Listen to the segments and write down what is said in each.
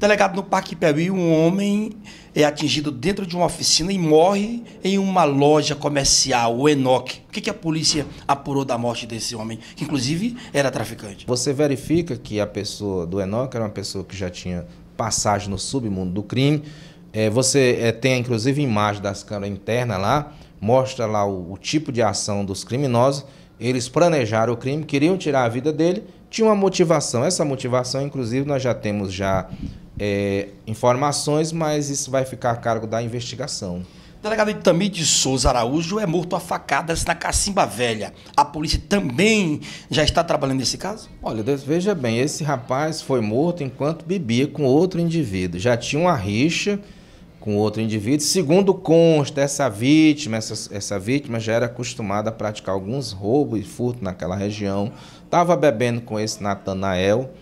Delegado no Parque Piauí, um homem é atingido dentro de uma oficina e morre em uma loja comercial, o Enoch. O que, que a polícia apurou da morte desse homem, que inclusive era traficante? Você verifica que a pessoa do Enoch era uma pessoa que já tinha passagem no submundo do crime. É, você é, tem inclusive imagem das câmeras internas lá, mostra lá o, o tipo de ação dos criminosos. Eles planejaram o crime, queriam tirar a vida dele, tinha uma motivação. Essa motivação, inclusive, nós já temos já é, informações, mas isso vai ficar a cargo da investigação. O delegado Itamir de Souza Araújo é morto a facadas na Cacimba Velha. A polícia também já está trabalhando nesse caso? Olha, veja bem, esse rapaz foi morto enquanto bebia com outro indivíduo. Já tinha uma rixa com outro indivíduo. Segundo consta, essa vítima, essa, essa vítima já era acostumada a praticar alguns roubos e furto naquela região. Estava bebendo com esse Natanael.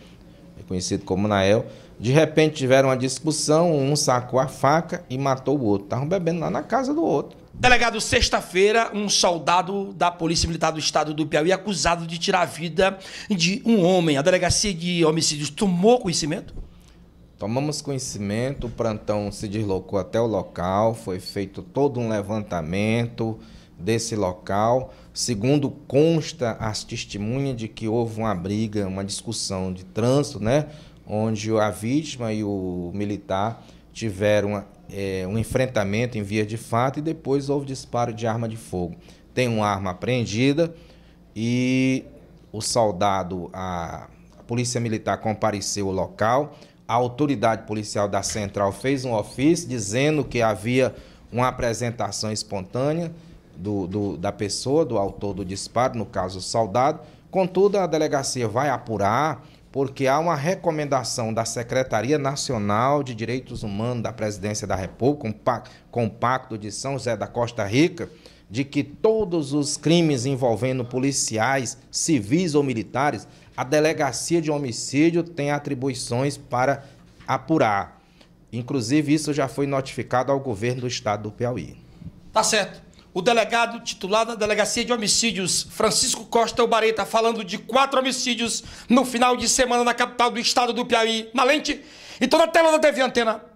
É conhecido como Nael, de repente tiveram uma discussão, um sacou a faca e matou o outro. Estavam bebendo lá na casa do outro. Delegado, sexta-feira, um soldado da Polícia Militar do Estado do Piauí acusado de tirar a vida de um homem. A delegacia de homicídios tomou conhecimento? Tomamos conhecimento, o plantão se deslocou até o local, foi feito todo um levantamento desse local, segundo consta as testemunhas de que houve uma briga, uma discussão de trânsito, né, onde a vítima e o militar tiveram uma, é, um enfrentamento em via de fato e depois houve disparo de arma de fogo. Tem uma arma apreendida e o soldado, a, a polícia militar compareceu ao local, a autoridade policial da central fez um ofício dizendo que havia uma apresentação espontânea do, do, da pessoa, do autor do disparo, no caso o soldado. Contudo, a delegacia vai apurar, porque há uma recomendação da Secretaria Nacional de Direitos Humanos da Presidência da República, com o Pacto de São José da Costa Rica, de que todos os crimes envolvendo policiais, civis ou militares, a delegacia de homicídio tem atribuições para apurar. Inclusive, isso já foi notificado ao governo do estado do Piauí. Tá certo o delegado titular da Delegacia de Homicídios, Francisco Costa Ubareta, falando de quatro homicídios no final de semana na capital do estado do Piauí, na lente. Então, na tela da TV Antena,